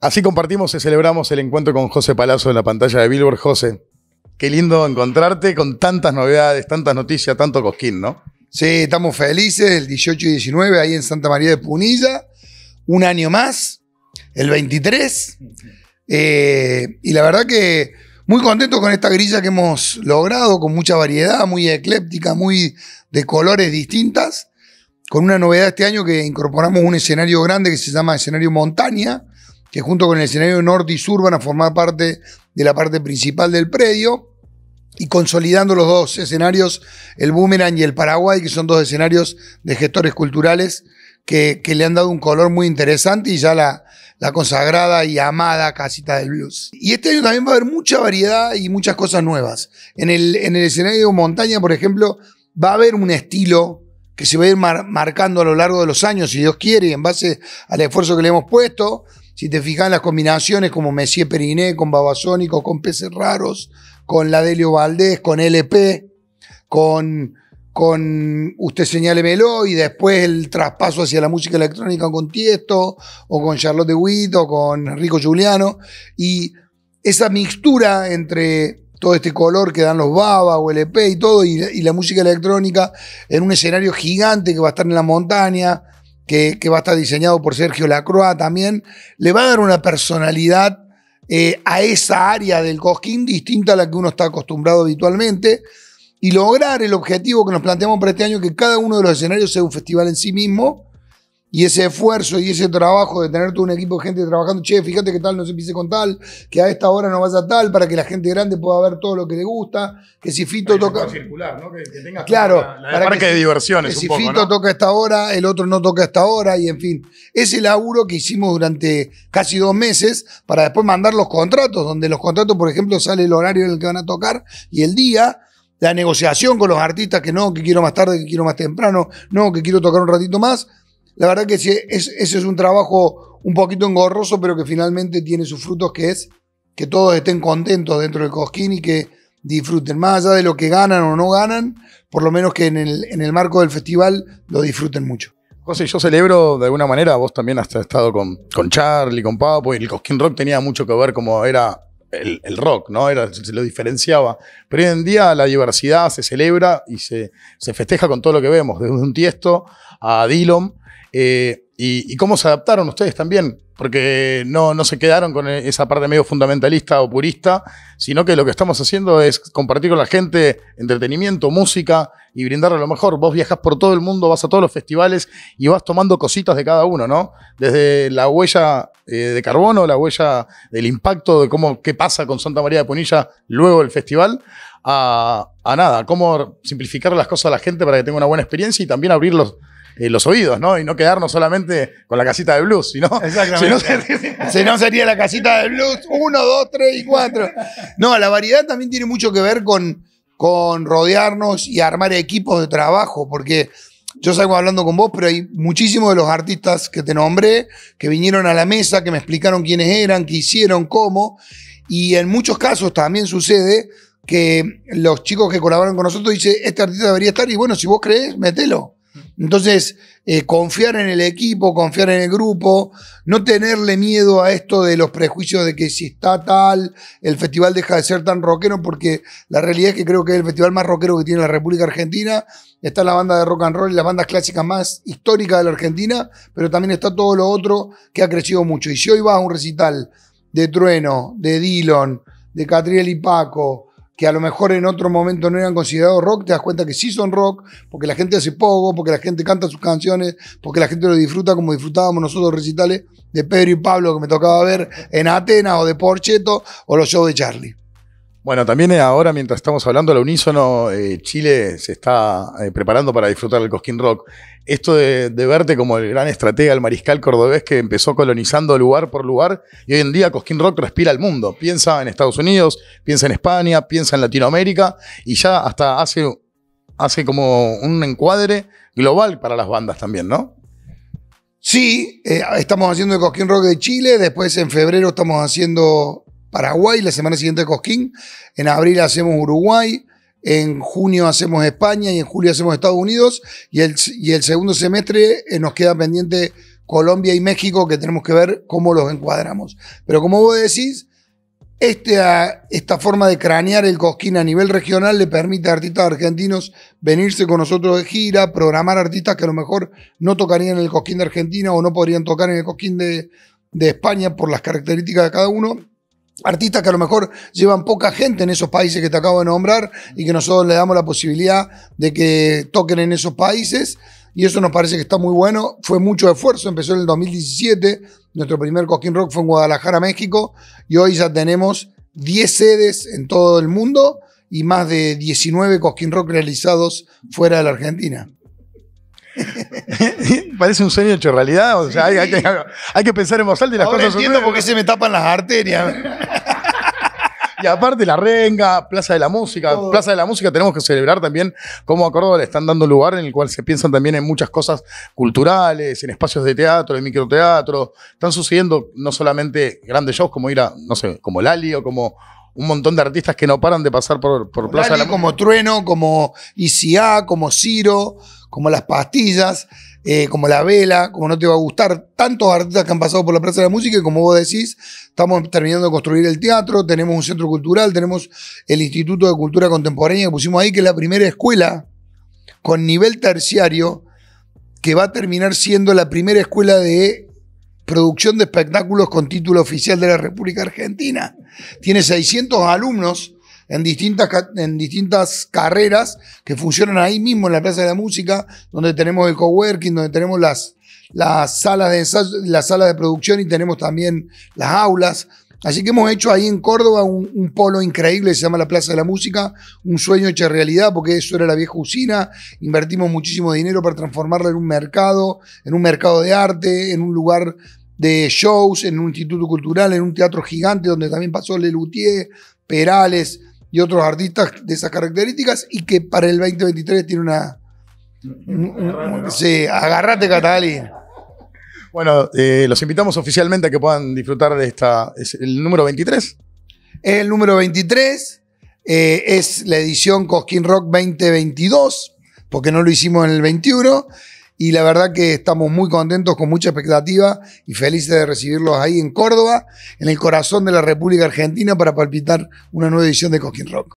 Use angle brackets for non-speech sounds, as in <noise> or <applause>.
Así compartimos y celebramos el encuentro con José Palazzo en la pantalla de Billboard. José, qué lindo encontrarte con tantas novedades, tantas noticias, tanto cosquín, ¿no? Sí, estamos felices, el 18 y 19 ahí en Santa María de Punilla, un año más, el 23, eh, y la verdad que muy contentos con esta grilla que hemos logrado, con mucha variedad, muy ecléptica, muy de colores distintas, con una novedad este año que incorporamos un escenario grande que se llama escenario montaña, que junto con el escenario norte y sur van a formar parte de la parte principal del predio. Y consolidando los dos escenarios, el Boomerang y el Paraguay, que son dos escenarios de gestores culturales que, le han dado un color muy interesante y ya la, la consagrada y amada casita del blues. Y este año también va a haber mucha variedad y muchas cosas nuevas. En el, en el escenario montaña, por ejemplo, va a haber un estilo que se va a ir marcando a lo largo de los años, si Dios quiere, en base al esfuerzo que le hemos puesto. Si te fijas las combinaciones como Messier Periné, con Babasónico, con Peces Raros, con la Delio Valdés, con LP, con, con Usted Melo y después el traspaso hacia la música electrónica con Tiesto o con Charlotte Witt o con Rico Giuliano. Y esa mixtura entre todo este color que dan los Babas, o LP y todo, y, y, la música electrónica en un escenario gigante que va a estar en la montaña, que, va a estar diseñado por Sergio Lacroix también, le va a dar una personalidad eh, a esa área del cosquín distinta a la que uno está acostumbrado habitualmente y lograr el objetivo que nos planteamos para este año, que cada uno de los escenarios sea un festival en sí mismo y ese esfuerzo y ese trabajo de tener todo un equipo de gente trabajando, che, fíjate que tal no se pise con tal, que a esta hora no vaya tal, para que la gente grande pueda ver todo lo que le gusta, que si Fito toca... Circular, ¿no? que, tenga claro, la, para de diversiones. Que si Fito toca a esta hora, el otro no toca a esta hora, y en fin, ese laburo que hicimos durante casi dos meses para después mandar los contratos, donde los contratos, por ejemplo, sale el horario en el que van a tocar y el día, la negociación con los artistas, que no, que quiero más tarde, que quiero más temprano, no, que quiero tocar un ratito más la verdad que sí, ese es un trabajo un poquito engorroso, pero que finalmente tiene sus frutos, que es que todos estén contentos dentro del cosquín y que disfruten, más allá de lo que ganan o no ganan, por lo menos que en el, en el marco del festival lo disfruten mucho. José, yo celebro de alguna manera, vos también has estado con, con Charlie, con Papo, y el Cosquín Rock tenía mucho que ver como era el, rock, ¿no? Era, se lo diferenciaba. Pero hoy en día la diversidad se celebra y se, se festeja con todo lo que vemos, desde un tiesto a Dillom. Eh, y, cómo se adaptaron ustedes también, porque no, no se quedaron con esa parte medio fundamentalista o purista, sino que lo que estamos haciendo es compartir con la gente entretenimiento, música y brindarle lo mejor. Vos viajas por todo el mundo, vas a todos los festivales y vas tomando cositas de cada uno, ¿no? Desde la huella eh, de carbono, la huella del impacto de cómo, qué pasa con Santa María de Punilla luego del festival, a, a nada, cómo simplificar las cosas a la gente para que tenga una buena experiencia y también abrirlos los oídos, ¿no? Y no quedarnos solamente con la casita de blues, sino, si no, <laughs> sería, la casita de blues uno, dos, tres y cuatro No, la variedad también tiene mucho que ver con, con rodearnos y armar equipos de trabajo, porque yo salgo hablando con vos, pero hay muchísimos de los artistas que te nombré, que vinieron a la mesa, que me explicaron quiénes eran, qué hicieron, cómo, y en muchos casos también sucede que los chicos que colaboran con nosotros dicen, este artista debería estar, y bueno, si vos crees, metelo. Entonces, eh, confiar en el equipo, confiar en el grupo, no tenerle miedo a esto de los prejuicios de que si está tal, el festival deja de ser tan rockero, porque la realidad es que creo que es el festival más rockero que tiene la República Argentina. Está la banda de rock and roll la las bandas clásicas más históricas de la Argentina, pero también está todo lo otro que ha crecido mucho. Y si hoy vas a un recital de Trueno, de Dillon, de Catriel y Paco, que a lo mejor en otro momento no eran considerados rock, te das cuenta que sí son rock, porque la gente hace poco, porque la gente canta sus canciones, porque la gente lo disfruta como disfrutábamos nosotros recitales de Pedro y Pablo que me tocaba ver en Atenas o de Porcheto o los shows de Charlie. Bueno, también ahora mientras estamos hablando la unísono, eh, Chile se está eh, preparando para disfrutar el Cosquín Rock esto de, verte como el gran estratega, el mariscal cordobés que empezó colonizando lugar por lugar y hoy en día Cosquín Rock respira el mundo. Piensa en Estados Unidos, piensa en España, piensa en Latinoamérica y ya hasta hace, hace como un encuadre global para las bandas también, ¿no? Sí, eh, estamos haciendo el Cosquín Rock de Chile, después en febrero estamos haciendo Paraguay, la semana siguiente Cosquín, en abril hacemos Uruguay, en junio hacemos España y en julio hacemos Estados Unidos y el, y el segundo semestre eh, nos queda pendiente Colombia y México que tenemos que ver cómo los encuadramos. Pero como vos decís, esta, ah, esta forma de cranear el cosquín a nivel regional le permite a artistas argentinos venirse con nosotros de gira, programar artistas que a lo mejor no tocarían en el cosquín de Argentina o no podrían tocar en el cosquín de, de España por las características de cada uno artistas que a lo mejor llevan poca gente en esos países que te acabo de nombrar y que nosotros le damos la posibilidad de que toquen en esos países y eso nos parece que está muy bueno. Fue mucho esfuerzo, empezó en el 2017, nuestro primer Cosquín Rock fue en Guadalajara, México y hoy ya tenemos 10 sedes en todo el mundo y más de 19 Cosquín Rock realizados fuera de la Argentina. <laughs> Parece un sueño hecho realidad. O sea, hay, que, pensar en voz y las Ahora cosas entiendo por qué se me tapan las arterias. <laughs> Y aparte la renga, Plaza de la Música. Plaza de la Música tenemos que celebrar también cómo a Córdoba le están dando lugar en el cual se piensan también en muchas cosas culturales, en espacios de teatro, de microteatro. Están sucediendo no solamente grandes shows como ir a, no sé, como Lali o como un montón de artistas que no paran de pasar por, Plaza de la Música. Como Trueno, como ICA, como Ciro como las pastillas, eh, como la vela, como no te va a gustar. Tantos artistas que han pasado por la Plaza de la Música y como vos decís, estamos terminando de construir el teatro, tenemos un centro cultural, tenemos el Instituto de Cultura Contemporánea que pusimos ahí, que es la primera escuela con nivel terciario que va a terminar siendo la primera escuela de producción de espectáculos con título oficial de la República Argentina. Tiene 600 alumnos en distintas, en distintas carreras que funcionan ahí mismo en la Plaza de la Música, donde tenemos el coworking, donde tenemos las, las salas de las salas de producción y tenemos también las aulas. Así que hemos hecho ahí en Córdoba un, polo increíble, se llama la Plaza de la Música, un sueño hecho realidad, porque eso era la vieja usina, invertimos muchísimo dinero para transformarla en un mercado, en un mercado de arte, en un lugar de shows, en un instituto cultural, en un teatro gigante donde también pasó Lelutier, Perales, y otros artistas de esas características y que para el 2023 tiene una... sí, agarrate Catalina. Bueno, eh, los invitamos oficialmente a que puedan disfrutar de esta... el número 23? Es el número 23, eh, es la edición Cosquín Rock 2022, porque no lo hicimos en el 21 y la verdad que estamos muy contentos, con mucha expectativa y felices de recibirlos ahí en Córdoba, en el corazón de la República Argentina, para palpitar una nueva edición de Cosquín Rock.